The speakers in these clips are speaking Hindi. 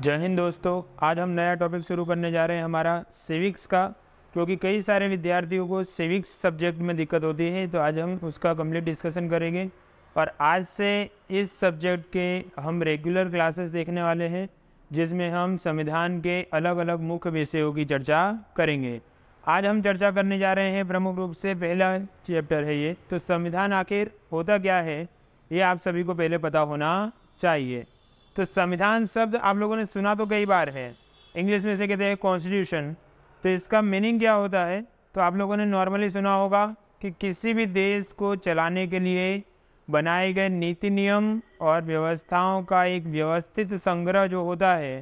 जय हिंद दोस्तों आज हम नया टॉपिक शुरू करने जा रहे हैं हमारा सिविक्स का क्योंकि कई सारे विद्यार्थियों को सिविक्स सब्जेक्ट में दिक्कत होती है तो आज हम उसका कम्प्लीट डिस्कशन करेंगे और आज से इस सब्जेक्ट के हम रेगुलर क्लासेस देखने वाले हैं जिसमें हम संविधान के अलग अलग मुख्य विषयों की चर्चा करेंगे आज हम चर्चा करने जा रहे हैं प्रमुख रूप से पहला चैप्टर है ये तो संविधान आखिर होता क्या है ये आप सभी को पहले पता होना चाहिए तो संविधान शब्द आप लोगों ने सुना तो कई बार है इंग्लिश में से कहते हैं कॉन्स्टिट्यूशन तो इसका मीनिंग क्या होता है तो आप लोगों ने नॉर्मली सुना होगा कि किसी भी देश को चलाने के लिए बनाए गए नीति नियम और व्यवस्थाओं का एक व्यवस्थित संग्रह जो होता है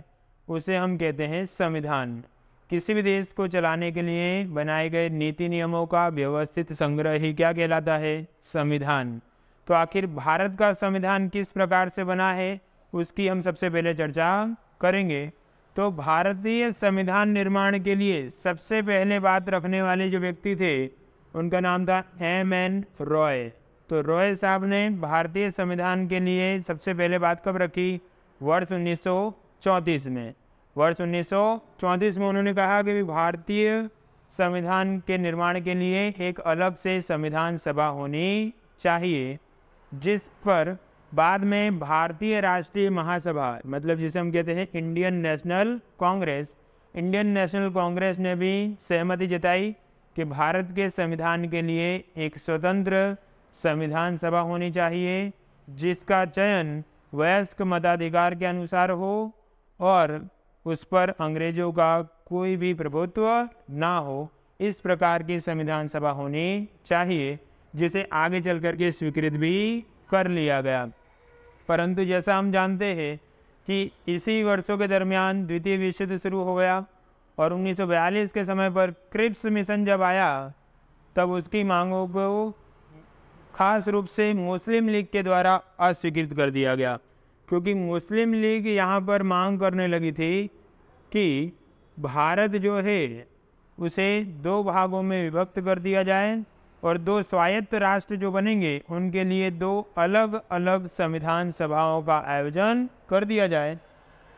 उसे हम कहते हैं संविधान किसी भी देश को चलाने के लिए बनाए गए नीति नियमों का व्यवस्थित संग्रह ही क्या कहलाता है संविधान तो आखिर भारत का संविधान किस प्रकार से बना है उसकी हम सबसे पहले चर्चा करेंगे तो भारतीय संविधान निर्माण के लिए सबसे पहले बात रखने वाले जो व्यक्ति थे उनका नाम था एम एन रॉय तो रॉय साहब ने भारतीय संविधान के लिए सबसे पहले बात कब रखी वर्ष 1934 में वर्ष 1934 में उन्होंने कहा कि भारतीय संविधान के निर्माण के लिए एक अलग से संविधान सभा होनी चाहिए जिस पर बाद में भारतीय राष्ट्रीय महासभा मतलब जिसे हम कहते हैं Indian National Congress Indian National Congress ने भी सहमति जताई कि भारत के संविधान के लिए एक स्वतंत्र संविधान सभा होनी चाहिए जिसका चयन वयस्क मताधिकार के अनुसार हो और उस पर अंग्रेजों का कोई भी प्रभुत्व ना हो इस प्रकार की संविधान सभा होनी चाहिए जिसे आगे चल करके स्वीकृत भी कर लिया गया परंतु जैसा हम जानते हैं कि इसी वर्षों के दरमियान द्वितीय विश्व युद्ध शुरू हो गया और 1942 के समय पर क्रिप्स मिशन जब आया तब उसकी मांगों को खास रूप से मुस्लिम लीग के द्वारा अस्वीकृत कर दिया गया क्योंकि मुस्लिम लीग यहाँ पर मांग करने लगी थी कि भारत जो है उसे दो भागों में विभक्त कर दिया जाए और दो स्वायत्त राष्ट्र जो बनेंगे उनके लिए दो अलग अलग संविधान सभाओं का आयोजन कर दिया जाए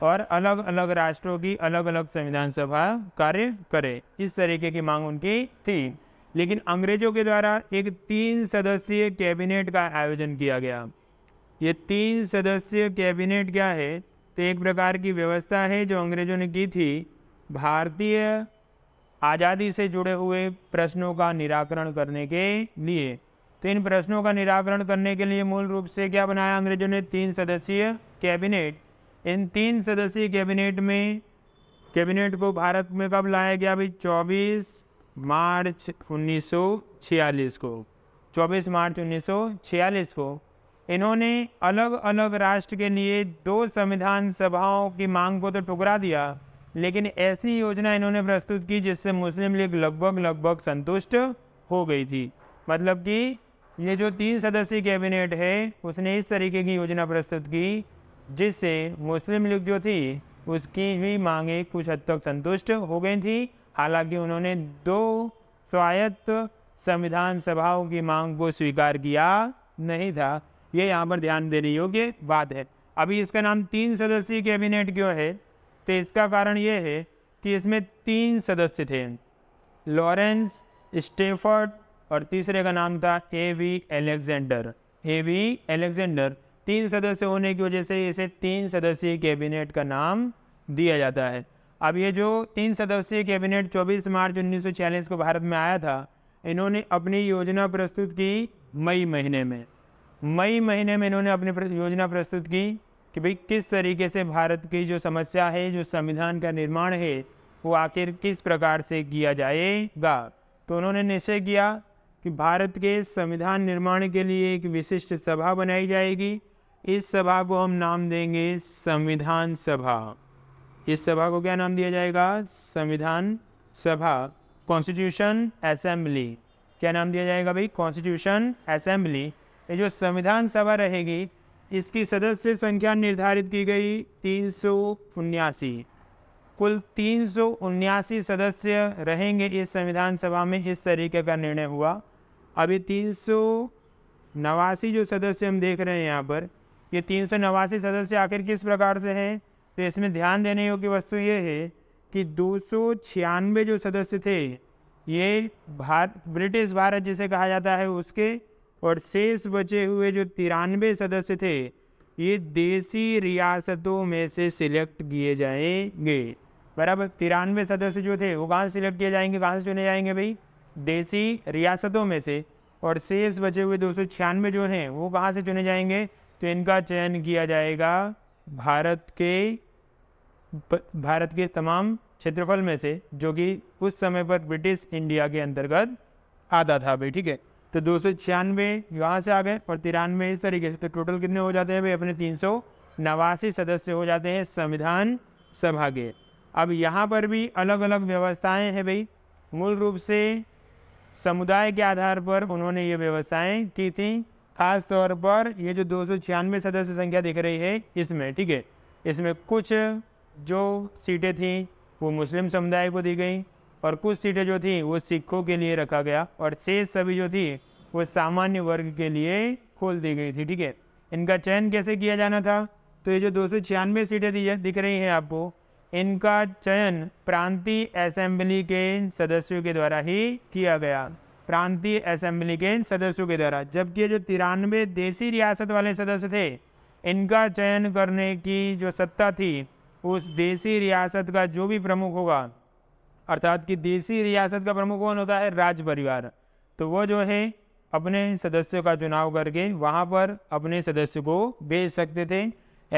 और अलग अलग राष्ट्रों की अलग अलग संविधान सभा कार्य करे इस तरीके की मांग उनकी थी लेकिन अंग्रेजों के द्वारा एक तीन सदस्यीय कैबिनेट का आयोजन किया गया ये तीन सदस्यीय कैबिनेट क्या है तो एक प्रकार की व्यवस्था है जो अंग्रेजों ने की थी भारतीय आज़ादी से जुड़े हुए प्रश्नों का निराकरण करने के लिए तो इन प्रश्नों का निराकरण करने के लिए मूल रूप से क्या बनाया अंग्रेजों ने तीन सदस्यीय कैबिनेट इन तीन सदस्यीय कैबिनेट में कैबिनेट को भारत में कब लाया गया अभी 24 मार्च 1946 को 24 मार्च 1946 को इन्होंने अलग अलग राष्ट्र के लिए दो संविधान सभाओं की मांग को तो ठुकरा दिया लेकिन ऐसी योजना इन्होंने प्रस्तुत की जिससे मुस्लिम लीग लगभग लगभग संतुष्ट हो गई थी मतलब कि ये जो तीन सदस्यीय कैबिनेट है उसने इस तरीके की योजना प्रस्तुत की जिससे मुस्लिम लीग जो थी उसकी भी मांगें कुछ हद तक संतुष्ट हो गई थी हालांकि उन्होंने दो स्वायत्त संविधान सभाओं की मांग को स्वीकार किया नहीं था ये यहाँ पर ध्यान देने योग्य बात है अभी इसका नाम तीन सदस्यीय कैबिनेट क्यों है तो इसका कारण ये है कि इसमें तीन सदस्य थे लॉरेंस स्टेफर्ड और तीसरे का नाम था A V Alexander A V Alexander तीन सदस्य होने की वजह से इसे तीन सदस्यीय कैबिनेट का नाम दिया जाता है अब ये जो तीन सदस्यीय कैबिनेट 24 मार्च उन्नीस को भारत में आया था इन्होंने अपनी योजना प्रस्तुत की मई महीने में मई महीने में इन्होंने अपनी योजना प्रस्तुत की कि भाई किस तरीके से भारत की जो समस्या है जो संविधान का निर्माण है वो आखिर किस प्रकार से किया जाएगा तो उन्होंने निश्चय किया कि भारत के संविधान निर्माण के लिए एक विशिष्ट सभा बनाई जाएगी इस सभा को हम नाम देंगे संविधान सभा इस सभा को क्या नाम दिया जाएगा संविधान सभा कॉन्स्टिट्यूशन असेंबली क्या नाम दिया जाएगा भाई कॉन्स्टिट्यूशन असेंबली ये जो संविधान सभा रहेगी इसकी सदस्य संख्या निर्धारित की गई तीन सौ उन्यासी कुल तीन सौ उन्यासी सदस्य रहेंगे इस संविधान सभा में इस तरीके का निर्णय हुआ अभी तीन सौ नवासी जो सदस्य हम देख रहे हैं यहाँ पर ये तीन सौ नवासी सदस्य आखिर किस प्रकार से हैं तो इसमें ध्यान देने योग्य वस्तु ये है कि दो सौ छियानवे जो सदस्य थे ये भारत ब्रिटिश भारत जिसे कहा जाता है उसके और शेष बचे हुए जो तिरानवे सदस्य थे ये देसी रियासतों में से सिलेक्ट किए जाएंगे बराबर तिरानवे सदस्य जो थे वो कहाँ सिलेक्ट किए जाएंगे कहाँ से चुने जाएंगे भाई देसी रियासतों में से और शेष बचे हुए दो जो हैं वो कहाँ से चुने जाएंगे तो इनका चयन किया जाएगा भारत के भारत के तमाम क्षेत्रफल में से जो कि उस समय पर ब्रिटिश इंडिया के अंतर्गत आता था भाई ठीक है तो दो सौ छियानवे यहाँ से आ गए और तिरानवे इस तरीके से तो टोटल कितने हो जाते हैं भाई अपने तीन सौ नवासी सदस्य हो जाते हैं संविधान सभा के अब यहाँ पर भी अलग अलग व्यवस्थाएं हैं भाई मूल रूप से समुदाय के आधार पर उन्होंने ये व्यवस्थाएं की थी खास तौर पर ये जो दो सदस्य संख्या दिख रही है इसमें ठीक है इसमें कुछ जो सीटें थीं वो मुस्लिम समुदाय को दी गई और कुछ सीटें जो थी वो सिखों के लिए रखा गया और शेष सभी जो थी वो सामान्य वर्ग के लिए खोल दी गई थी ठीक है इनका चयन कैसे किया जाना था तो ये जो दो सीटें दी दिख रही हैं आपको इनका चयन प्रांतीय असेंबली के सदस्यों के द्वारा ही किया गया प्रांतीय असेंबली के सदस्यों के द्वारा जबकि जो तिरानवे देसी रियासत वाले सदस्य थे इनका चयन करने की जो सत्ता थी उस देसी रियासत का जो भी प्रमुख होगा अर्थात कि देसी रियासत का प्रमुख कौन होता है राज परिवार तो वो जो है अपने सदस्यों का चुनाव करके वहाँ पर अपने सदस्य को भेज सकते थे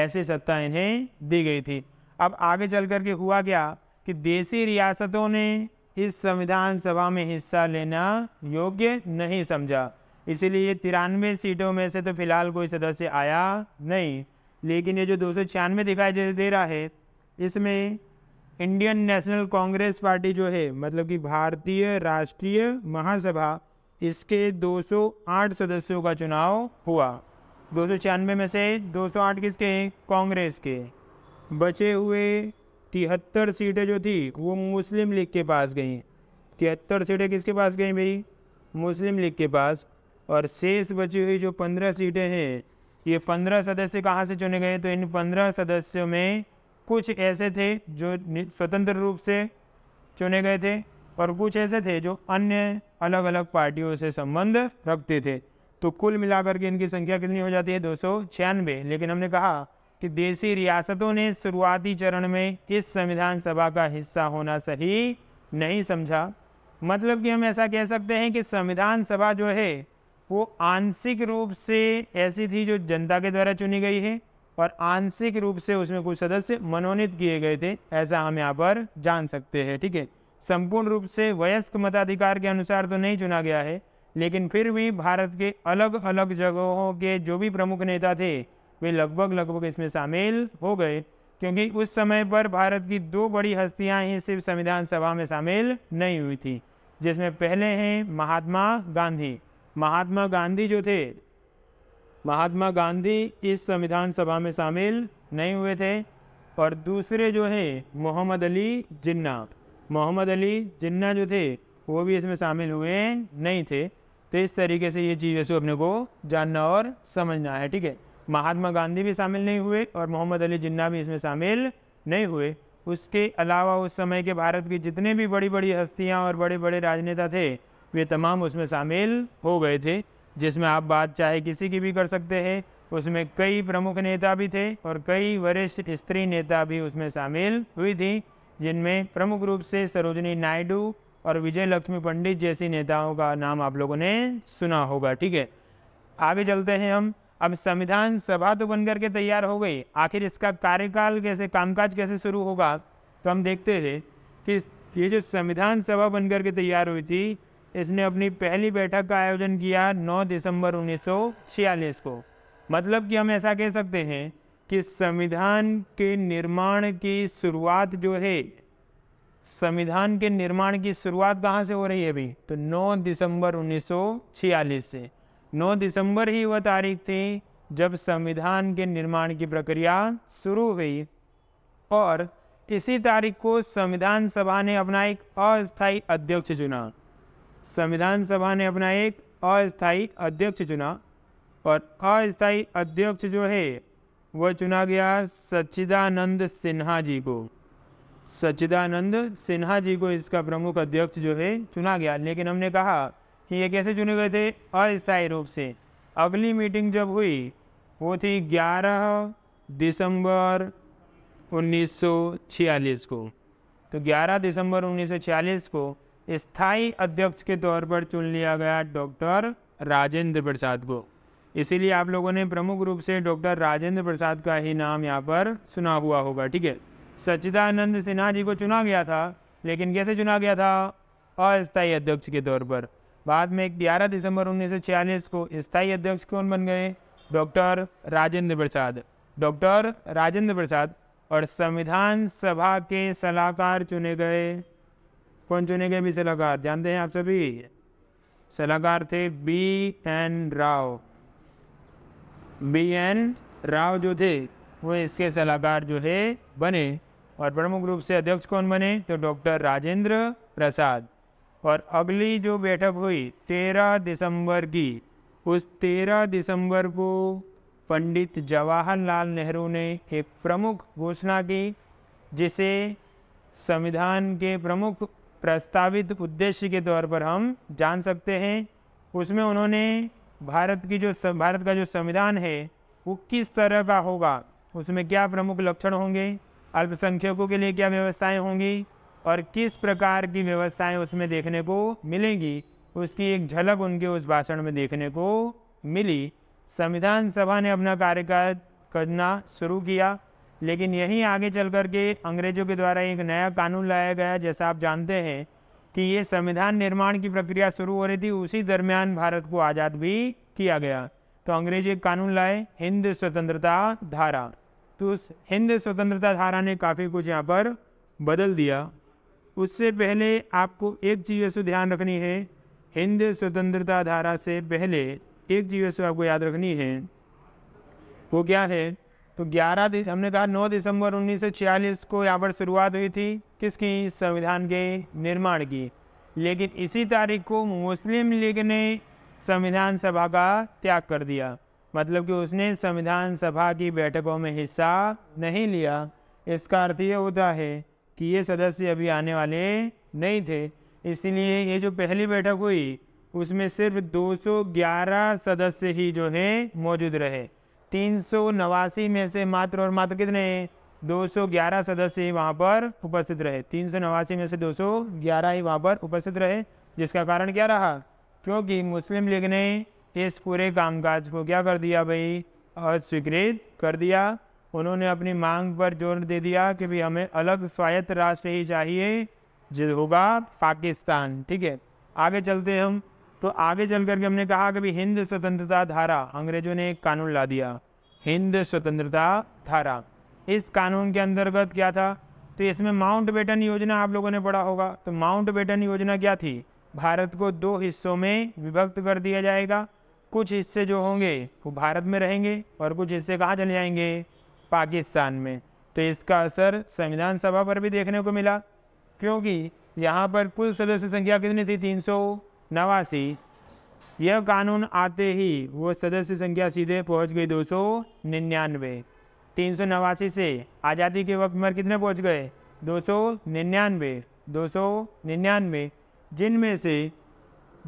ऐसी सत्ता इन्हें दी गई थी अब आगे चल करके हुआ क्या कि देसी रियासतों ने इस संविधान सभा में हिस्सा लेना योग्य नहीं समझा इसीलिए ये तिरानवे सीटों में से तो फिलहाल कोई सदस्य आया नहीं लेकिन ये जो दो सौ दिखाई दे रहा है इसमें इंडियन नेशनल कांग्रेस पार्टी जो है मतलब कि भारतीय राष्ट्रीय महासभा इसके 208 सदस्यों का चुनाव हुआ दो में से 208 किसके हैं कांग्रेस के बचे हुए तिहत्तर सीटें जो थी वो मुस्लिम लीग के पास गई तिहत्तर सीटें किसके पास गई भाई मुस्लिम लीग के पास और शेष बची हुई जो पंद्रह सीटें हैं ये पंद्रह सदस्य कहाँ से चुने गए तो इन पंद्रह सदस्यों में कुछ ऐसे थे जो स्वतंत्र रूप से चुने गए थे और कुछ ऐसे थे जो अन्य अलग अलग पार्टियों से संबंध रखते थे तो कुल मिलाकर के इनकी संख्या कितनी हो जाती है दो लेकिन हमने कहा कि देसी रियासतों ने शुरुआती चरण में इस संविधान सभा का हिस्सा होना सही नहीं समझा मतलब कि हम ऐसा कह सकते हैं कि संविधान सभा जो है वो आंशिक रूप से ऐसी थी जो जनता के द्वारा चुनी गई है और आंशिक रूप से उसमें कुछ सदस्य मनोनीत किए गए थे ऐसा हम यहाँ पर जान सकते हैं ठीक है संपूर्ण रूप से वयस्क मताधिकार के अनुसार तो नहीं चुना गया है लेकिन फिर भी भारत के अलग अलग जगहों के जो भी प्रमुख नेता थे वे लगभग लगभग इसमें शामिल हो गए क्योंकि उस समय पर भारत की दो बड़ी हस्तियाँ ही सिर्फ संविधान सभा में शामिल नहीं हुई थी जिसमें पहले हैं महात्मा गांधी महात्मा गांधी जो थे महात्मा गांधी इस संविधान सभा में शामिल नहीं हुए थे और दूसरे जो है मोहम्मद अली जिन्ना मोहम्मद अली जिन्ना जो थे वो भी इसमें शामिल हुए नहीं थे तो इस तरीके से ये चीज़ वैसे अपने को जानना और समझना है ठीक है महात्मा गांधी भी शामिल नहीं हुए और मोहम्मद अली जिन्ना भी इसमें शामिल नहीं हुए उसके अलावा उस समय के भारत की जितने भी बड़ी बड़ी हस्तियाँ और बड़े बड़े राजनेता थे वे तमाम उसमें शामिल हो गए थे जिसमें आप बात चाहे किसी की भी कर सकते हैं उसमें कई प्रमुख नेता भी थे और कई वरिष्ठ स्त्री नेता भी उसमें शामिल हुई थी जिनमें प्रमुख रूप से सरोजनी नायडू और विजय लक्ष्मी पंडित जैसी नेताओं का नाम आप लोगों ने सुना होगा ठीक है आगे चलते हैं हम अब संविधान सभा तो बन करके तैयार हो गई आखिर इसका कार्यकाल कैसे कामकाज कैसे शुरू होगा तो हम देखते थे कि ये जो संविधान सभा बनकर के तैयार हुई थी इसने अपनी पहली बैठक का आयोजन किया 9 दिसंबर 1946 को मतलब कि हम ऐसा कह सकते हैं कि संविधान के निर्माण की शुरुआत जो है संविधान के निर्माण की शुरुआत कहाँ से हो रही है अभी तो 9 दिसंबर 1946 से 9 दिसंबर ही वह तारीख थी जब संविधान के निर्माण की प्रक्रिया शुरू हुई और इसी तारीख को संविधान सभा ने अपना एक अस्थायी अध्यक्ष चुना संविधान सभा ने अपना एक अस्थायी अध्यक्ष चुना और अस्थायी अध्यक्ष जो है वह चुना गया सच्चिदानंद सिन्हा जी को सच्चिदानंद सिन्हा जी को इसका प्रमुख अध्यक्ष जो है चुना गया लेकिन हमने कहा कि ये कैसे चुने गए थे अस्थायी रूप से अगली मीटिंग जब हुई वो थी 11 दिसंबर 1946 को तो 11 दिसंबर 1946 को स्थायी अध्यक्ष के तौर पर चुन लिया गया डॉक्टर राजेंद्र प्रसाद को इसीलिए आप लोगों ने प्रमुख रूप से डॉक्टर राजेंद्र प्रसाद का ही नाम यहाँ पर सुना हुआ होगा ठीक है सच्चिदानंद सिन्हा जी को चुना गया था लेकिन कैसे चुना गया था अस्थायी अध्यक्ष के तौर पर बाद में ग्यारह दिसंबर छियालीस को स्थायी अध्यक्ष कौन बन गए डॉक्टर राजेंद्र प्रसाद डॉक्टर राजेंद्र प्रसाद और संविधान सभा के सलाहकार चुने गए कौन चुने गए भी सलाहकार जानते हैं आप सभी सलाहकार थे B N Rao B N Rao जो थे वो इसके सलाहकार जो है बने और प्रमुख रूप से अध्यक्ष कौन बने तो डॉक्टर राजेंद्र प्रसाद और अगली जो बैठक हुई तेरह दिसंबर की उस तेरह दिसंबर को पंडित जवाहरलाल नेहरू ने एक प्रमुख घोषणा की जिसे संविधान के प्रमुख प्रस्तावित उद्देश्य के तौर पर हम जान सकते हैं उसमें उन्होंने भारत की जो भारत का जो संविधान है वो किस तरह का होगा उसमें क्या प्रमुख लक्षण होंगे अल्पसंख्यकों के लिए क्या व्यवस्थाएं होंगी और किस प्रकार की व्यवस्थाएं उसमें देखने को मिलेंगी उसकी एक झलक उनके उस भाषण में देखने को मिली संविधान सभा ने अपना कार्यकाल करना शुरू किया लेकिन यहीं आगे चल कर के अंग्रेज़ों के द्वारा एक नया कानून लाया गया जैसा आप जानते हैं कि ये संविधान निर्माण की प्रक्रिया शुरू हो रही थी उसी दरमियान भारत को आज़ाद भी किया गया तो अंग्रेज एक कानून लाए हिंद स्वतंत्रता धारा तो उस हिंद स्वतंत्रता धारा ने काफ़ी कुछ यहाँ पर बदल दिया उससे पहले आपको एक चीज़ वैसे ध्यान रखनी है हिंद स्वतंत्रता धारा से पहले एक चीज़ वैसे आपको याद रखनी है वो क्या है तो 11 दिस हमने कहा 9 दिसंबर 1946 को यहाँ पर शुरुआत हुई थी किसकी संविधान के निर्माण की लेकिन इसी तारीख को मुस्लिम लीग ने संविधान सभा का त्याग कर दिया मतलब कि उसने संविधान सभा की बैठकों में हिस्सा नहीं लिया इसका अर्थ ये होता है कि ये सदस्य अभी आने वाले नहीं थे इसलिए ये जो पहली बैठक हुई उसमें सिर्फ 211 सदस्य ही जो है मौजूद रहे तीन सौ नवासी में से मात्र और मात्र कितने दो सौ ग्यारह सदस्य वहाँ पर उपस्थित रहे तीन सौ नवासी में से दो सौ ग्यारह ही वहाँ पर उपस्थित रहे जिसका कारण क्या रहा क्योंकि मुस्लिम लीग ने इस पूरे कामकाज को क्या कर दिया भाई अस्वीकृत कर दिया उन्होंने अपनी मांग पर जोर दे दिया कि भाई हमें अलग स्वायत्त राष्ट्र ही चाहिए जो होगा पाकिस्तान ठीक है आगे चलते हम तो आगे चल करके हमने कहा कि हिंद स्वतंत्रता धारा अंग्रेजों ने एक कानून ला दिया हिंद स्वतंत्रता धारा इस कानून के अंतर्गत क्या था तो इसमें माउंट बेटन योजना आप लोगों ने पढ़ा होगा तो माउंट बेटन योजना क्या थी भारत को दो हिस्सों में विभक्त कर दिया जाएगा कुछ हिस्से जो होंगे वो भारत में रहेंगे और कुछ हिस्से कहाँ चले जाएंगे पाकिस्तान में तो इसका असर संविधान सभा पर भी देखने को मिला क्योंकि यहाँ पर कुल सदस्य संख्या कितनी थी तीन नवासी यह कानून आते ही वो सदस्य संख्या सीधे पहुंच गई दो सौ निन्यानवे तीन सौ नवासी से आज़ादी के वक्त मर कितने पहुंच गए दो सौ निन्यानवे दो सौ निन्यानवे जिनमें से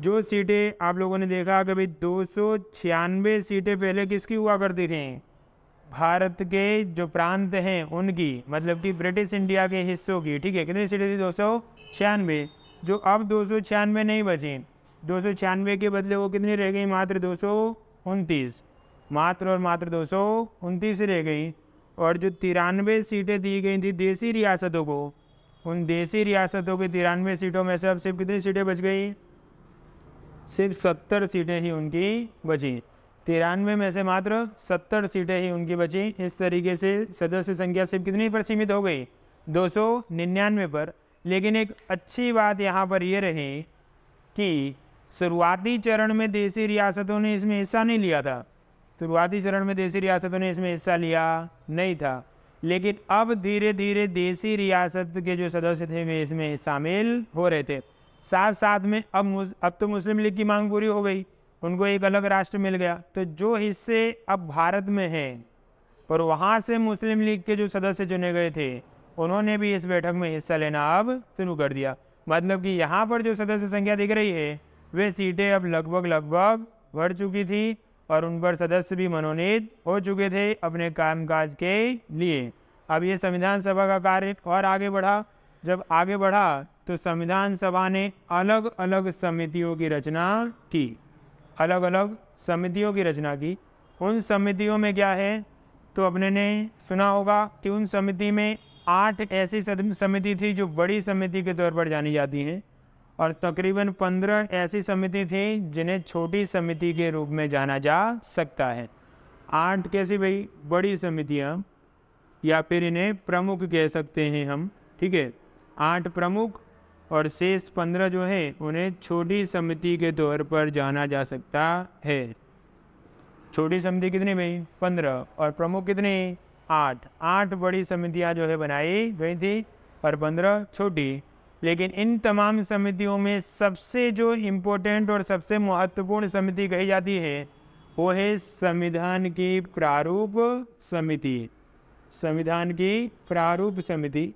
जो सीटें आप लोगों ने देखा कि भाई दो सौ छियानवे सीटें पहले किसकी हुआ करती थी भारत के जो प्रांत हैं उनकी मतलब कि ब्रिटिश इंडिया के हिस्सों की ठीक है कितनी सीटें थी दो सौ छियानवे जो अब दो सौ छियानवे नहीं बची दो सौ छियानवे के बदले वो कितनी रह गई मात्र दो सौ उनतीस मात्र और मात्र दो सौ उनतीस रह गई और जो तिरानवे सीटें दी गई थी देसी रियासतों को उन देसी रियासतों की तिरानवे सीटों में से अब सिर्फ कितनी सीटें बच गई सिर्फ सत्तर सीटें ही उनकी बची तिरानवे में से मात्र सत्तर सीटें ही उनकी बची इस तरीके से सदस्य संख्या सिर्फ कितनी पर सीमित हो गई दो सौ निन्यानवे पर लेकिन एक अच्छी बात यहाँ पर यह रही कि शुरुआती चरण में देसी रियासतों ने इसमें हिस्सा नहीं लिया था शुरुआती चरण में देसी रियासतों ने इसमें हिस्सा लिया नहीं था लेकिन अब धीरे धीरे देसी रियासत के जो सदस्य थे वे इसमें शामिल हो रहे थे साथ साथ में अब अब तो मुस्लिम लीग की मांग पूरी हो गई उनको एक अलग राष्ट्र मिल गया तो जो हिस्से अब भारत में हैं और वहाँ से मुस्लिम लीग के जो सदस्य चुने गए थे उन्होंने भी इस बैठक में हिस्सा लेना अब शुरू कर दिया मतलब कि यहाँ पर जो सदस्य संख्या दिख रही है वे सीटें अब लगभग लगभग भर चुकी थी और उन पर सदस्य भी मनोनीत हो चुके थे अपने कामकाज के लिए अब ये संविधान सभा का कार्य और आगे बढ़ा जब आगे बढ़ा तो संविधान सभा ने अलग अलग समितियों की रचना की अलग अलग समितियों की रचना की उन समितियों में क्या है तो अपने ने सुना होगा कि उन समिति में आठ ऐसी समिति थी जो बड़ी समिति के तौर पर जानी जाती हैं और तकरीबन पंद्रह ऐसी समिति थी जिन्हें छोटी समिति के रूप में जाना जा सकता है आठ कैसी भाई बड़ी समितियाँ या फिर इन्हें प्रमुख कह सकते हैं हम ठीक है आठ प्रमुख और शेष पंद्रह जो है उन्हें छोटी समिति के तौर पर जाना जा सकता है छोटी समिति कितनी भाई पंद्रह और प्रमुख कितने आठ आठ बड़ी समितियाँ जो है बनाई गई थी और पंद्रह छोटी लेकिन इन तमाम समितियों में सबसे जो इम्पोर्टेंट और सबसे महत्वपूर्ण समिति कही जाती है वो है संविधान की प्रारूप समिति संविधान की प्रारूप समिति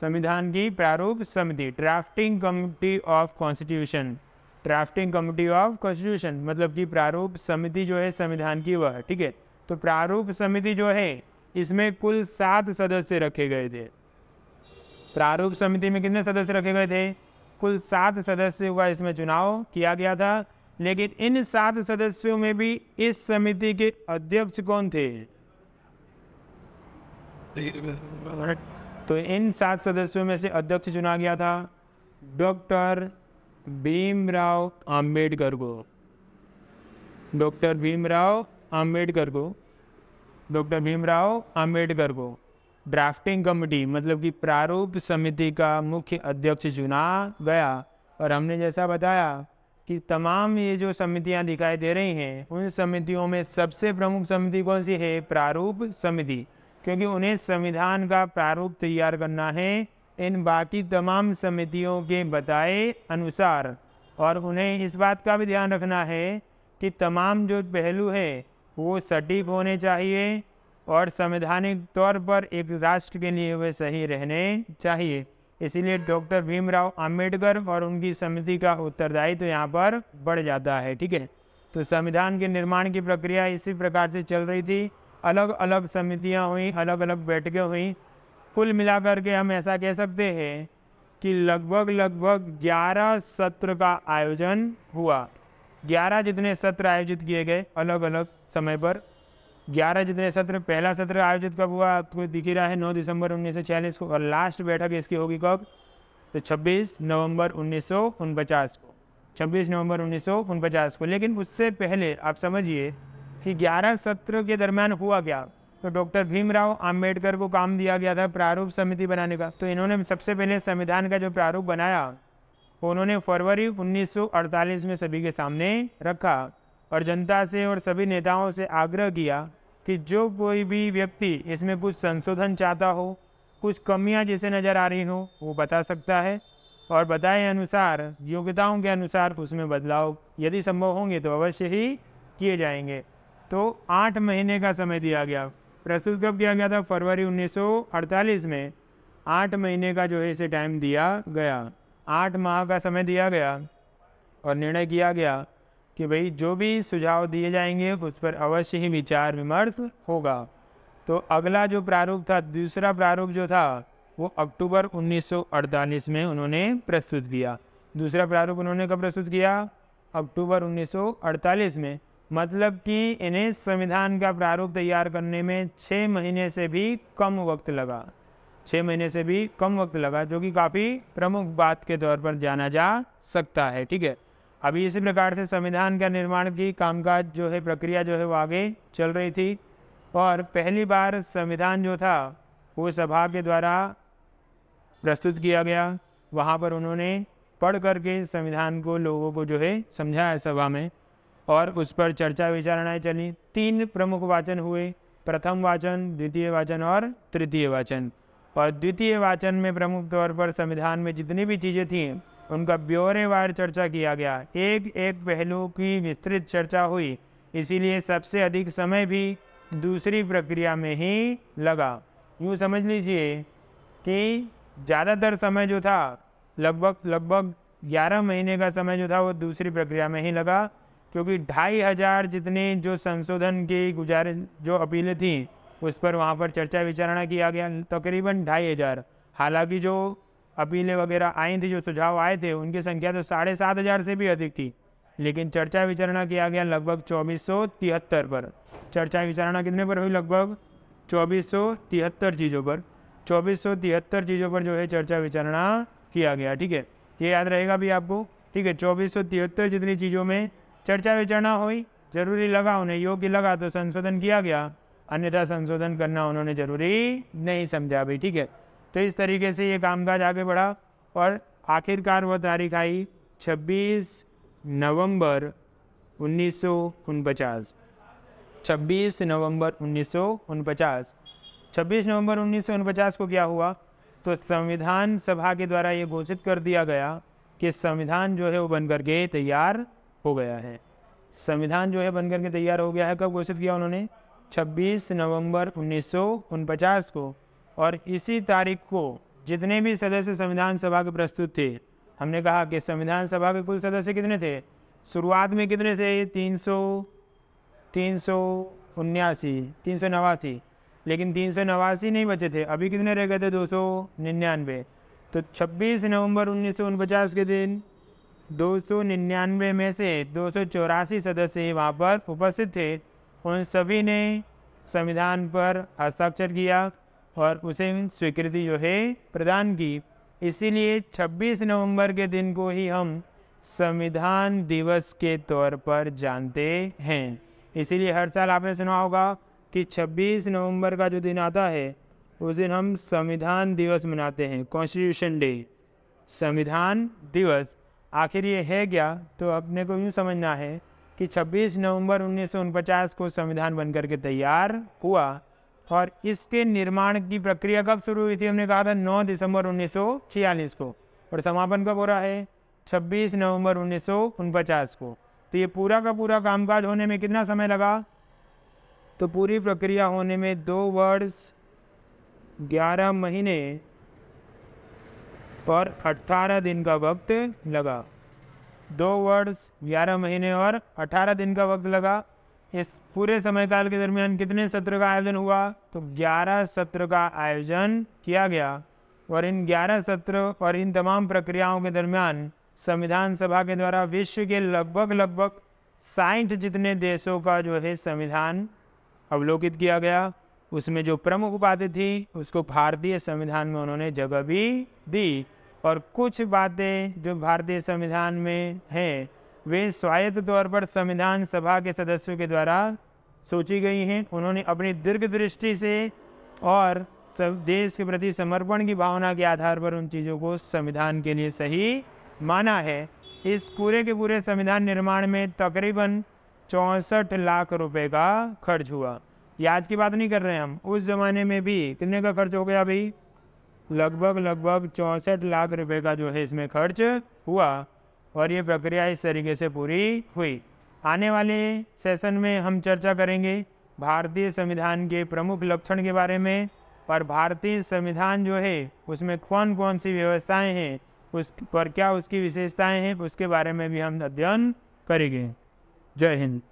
संविधान की प्रारूप समिति drafting committee of constitution drafting committee of constitution मतलब कि प्रारूप समिति जो है संविधान की वह ठीक है तो प्रारूप समिति जो है इसमें कुल सात सदस्य रखे गए थे प्रारूप समिति में कितने सदस्य रखे गए थे कुल सात सदस्यों का इसमें चुनाव किया गया था लेकिन इन सात सदस्यों में भी इस समिति के अध्यक्ष कौन थे तो इन सात सदस्यों में से अध्यक्ष चुना गया था डॉक्टर भीमराव आम्बेडकर को डॉक्टर भीमराव आम्बेडकर को डॉक्टर भीमराव आम्बेडकर को ड्राफ्टिंग कमेटी मतलब कि प्रारूप समिति का मुख्य अध्यक्ष चुना गया और हमने जैसा बताया कि तमाम ये जो समितियां दिखाई दे रही हैं उन समितियों में सबसे प्रमुख समिति कौन सी है प्रारूप समिति क्योंकि उन्हें संविधान का प्रारूप तैयार करना है इन बाकी तमाम समितियों के बताए अनुसार और उन्हें इस बात का भी ध्यान रखना है कि तमाम जो पहलू है वो सटीक होने चाहिए और संवैधानिक तौर पर एक राष्ट्र के लिए वे सही रहने चाहिए इसीलिए डॉक्टर भीमराव अंबेडकर और उनकी समिति का उत्तरदायित्व तो यहाँ पर बढ़ जाता है ठीक है तो संविधान के निर्माण की प्रक्रिया इसी प्रकार से चल रही थी अलग अलग समितियाँ हुई अलग अलग बैठकें हुई कुल मिलाकर के हम ऐसा कह सकते हैं कि लगभग लगभग 11 सत्र का आयोजन हुआ ग्यारह जितने सत्र आयोजित किए गए अलग अलग समय पर ग्यारह जितने सत्र पहला सत्र आयोजित कब हुआ आपको दिख ही रहा है नौ दिसंबर उन्नीस को और लास्ट बैठक इसकी होगी कब तो छब्बीस नवम्बर उन्नीस को छब्बीस नवंबर उन्नीस को लेकिन उससे पहले आप समझिए कि 11 सत्र के दरमियान हुआ क्या तो डॉक्टर भीमराव आम्बेडकर को काम दिया गया था प्रारूप समिति बनाने का तो इन्होंने सबसे पहले संविधान का जो प्रारूप बनाया उन्होंने फरवरी 1948 में सभी के सामने रखा और जनता से और सभी नेताओं से आग्रह किया कि जो कोई भी व्यक्ति इसमें कुछ संशोधन चाहता हो कुछ कमियां जैसे नज़र आ रही हो वो बता सकता है और बताए अनुसार योग्यताओं के अनुसार उसमें बदलाव यदि संभव होंगे तो अवश्य ही किए जाएंगे तो आठ महीने का समय दिया गया प्रस्तुत कब किया गया था फरवरी 1948 में आठ महीने का जो है इसे टाइम दिया गया आठ माह का समय दिया गया और निर्णय किया गया कि भाई जो भी सुझाव दिए जाएंगे उस पर अवश्य ही विचार विमर्श होगा तो अगला जो प्रारूप था दूसरा प्रारूप जो था वो अक्टूबर 1948 में उन्होंने प्रस्तुत किया दूसरा प्रारूप उन्होंने कब प्रस्तुत किया अक्टूबर 1948 में मतलब कि इन्हें संविधान का प्रारूप तैयार करने में छः महीने से भी कम वक्त लगा छः महीने से भी कम वक्त लगा जो कि काफ़ी प्रमुख बात के तौर पर जाना जा सकता है ठीक है अभी इसी प्रकार से संविधान का निर्माण की कामकाज जो है प्रक्रिया जो है वो आगे चल रही थी और पहली बार संविधान जो था वो सभा के द्वारा प्रस्तुत किया गया वहाँ पर उन्होंने पढ़ करके संविधान को लोगों को जो है समझाया सभा में और उस पर चर्चा विचारणाएँ चली तीन प्रमुख वाचन हुए प्रथम वाचन द्वितीय वाचन और तृतीय वाचन और द्वितीय वाचन में प्रमुख तौर पर संविधान में जितनी भी चीज़ें थीं उनका ब्यौरेवार चर्चा किया गया एक एक पहलू की विस्तृत चर्चा हुई इसीलिए सबसे अधिक समय भी दूसरी प्रक्रिया में ही लगा यूँ समझ लीजिए कि ज़्यादातर समय जो था लगभग लगभग 11 महीने का समय जो था वो दूसरी प्रक्रिया में ही लगा क्योंकि ढाई हज़ार जितने जो संशोधन की गुजारिश जो अपीलें थीं उस पर वहाँ पर चर्चा विचारणा किया गया तकरीबन ढाई हज़ार हालांकि जो अपीलें वगैरह आई थी जो सुझाव आए थे उनकी संख्या तो साढ़े सात हज़ार से भी अधिक थी लेकिन चर्चा विचारणा किया गया लगभग चौबीस सौ तिहत्तर पर चर्चा विचारणा कितने पर हुई लगभग चौबीस सौ तिहत्तर चीज़ों पर चौबीस सौ तिहत्तर चीज़ों पर जो है चर्चा विचारणा किया गया ठीक है ये याद रहेगा भी आपको ठीक है चौबीस सौ तिहत्तर जितनी चीज़ों में चर्चा विचारणा हुई जरूरी लगा उन्हें योग्य लगा तो संशोधन किया गया अन्यथा संशोधन करना उन्होंने ज़रूरी नहीं समझा भाई ठीक है तो इस तरीके से ये कामकाज आगे बढ़ा और आखिरकार वह तारीख आई 26 नवंबर उन्नीस सौ उनपचास छब्बीस नवंबर उन्नीस सौ उनपचास छब्बीस नवंबर उन्नीस सौ उनपचास को क्या हुआ तो संविधान सभा के द्वारा ये घोषित कर दिया गया कि संविधान जो है वो बनकर के तैयार हो गया है संविधान जो है बनकर के तैयार हो गया है कब घोषित किया उन्होंने 26 नवंबर उन्नीस को और इसी तारीख को जितने भी सदस्य संविधान सभा के प्रस्तुत थे हमने कहा कि संविधान सभा के कुल सदस्य कितने थे शुरुआत में कितने थे तीन सौ तीन सौ उन्यासी तीन सौ नवासी लेकिन तीन सौ नवासी नहीं बचे थे अभी कितने रह गए थे दो सौ निन्यानवे तो 26 नवंबर उन्नीस के दिन दो सौ निन्यानवे में से दो सौ चौरासी सदस्य वहाँ पर उपस्थित थे उन सभी ने संविधान पर हस्ताक्षर किया और उसे स्वीकृति जो है प्रदान की इसीलिए 26 नवंबर के दिन को ही हम संविधान दिवस के तौर पर जानते हैं इसीलिए हर साल आपने सुना होगा कि 26 नवंबर का जो दिन आता है उस दिन हम संविधान दिवस मनाते हैं कॉन्स्टिट्यूशन डे संविधान दिवस आखिर ये है क्या तो अपने को यूँ समझना है कि 26 नवंबर उन्नीस को संविधान बनकर के तैयार हुआ और इसके निर्माण की प्रक्रिया कब शुरू हुई थी हमने कहा था 9 दिसंबर उन्नीस को और समापन कब हो रहा है 26 नवंबर उन्नीस को तो ये पूरा का पूरा कामकाज होने में कितना समय लगा तो पूरी प्रक्रिया होने में दो वर्ष ग्यारह महीने और अट्ठारह दिन का वक्त लगा दो वर्ष ग्यारह महीने और अठारह दिन का वक्त लगा इस पूरे समयकाल के दरमियान कितने सत्र का आयोजन हुआ तो ग्यारह सत्र का आयोजन किया गया और इन ग्यारह सत्र और इन तमाम प्रक्रियाओं के दरमियान संविधान सभा के द्वारा विश्व के लगभग लगभग साठ जितने देशों का जो है संविधान अवलोकित किया गया उसमें जो प्रमुख उपाधि थी उसको भारतीय संविधान में उन्होंने जगह भी दी और कुछ बातें जो भारतीय संविधान में हैं वे स्वायत्त तौर पर संविधान सभा के सदस्यों के द्वारा सोची गई हैं उन्होंने अपनी दीर्घ दृष्टि से और सब देश के प्रति समर्पण की भावना के आधार पर उन चीज़ों को संविधान के लिए सही माना है इस पूरे के पूरे संविधान निर्माण में तकरीबन चौंसठ लाख रुपए का खर्च हुआ ये आज की बात नहीं कर रहे हैं हम उस ज़माने में भी कितने का खर्च हो गया भाई लगभग लगभग चौंसठ लाख रुपए का जो है इसमें खर्च हुआ और ये प्रक्रिया इस तरीके से पूरी हुई आने वाले सेशन में हम चर्चा करेंगे भारतीय संविधान के प्रमुख लक्षण के बारे में और भारतीय संविधान जो है उसमें कौन कौन सी व्यवस्थाएं हैं उस पर क्या उसकी विशेषताएं हैं उसके बारे में भी हम अध्ययन करेंगे जय हिंद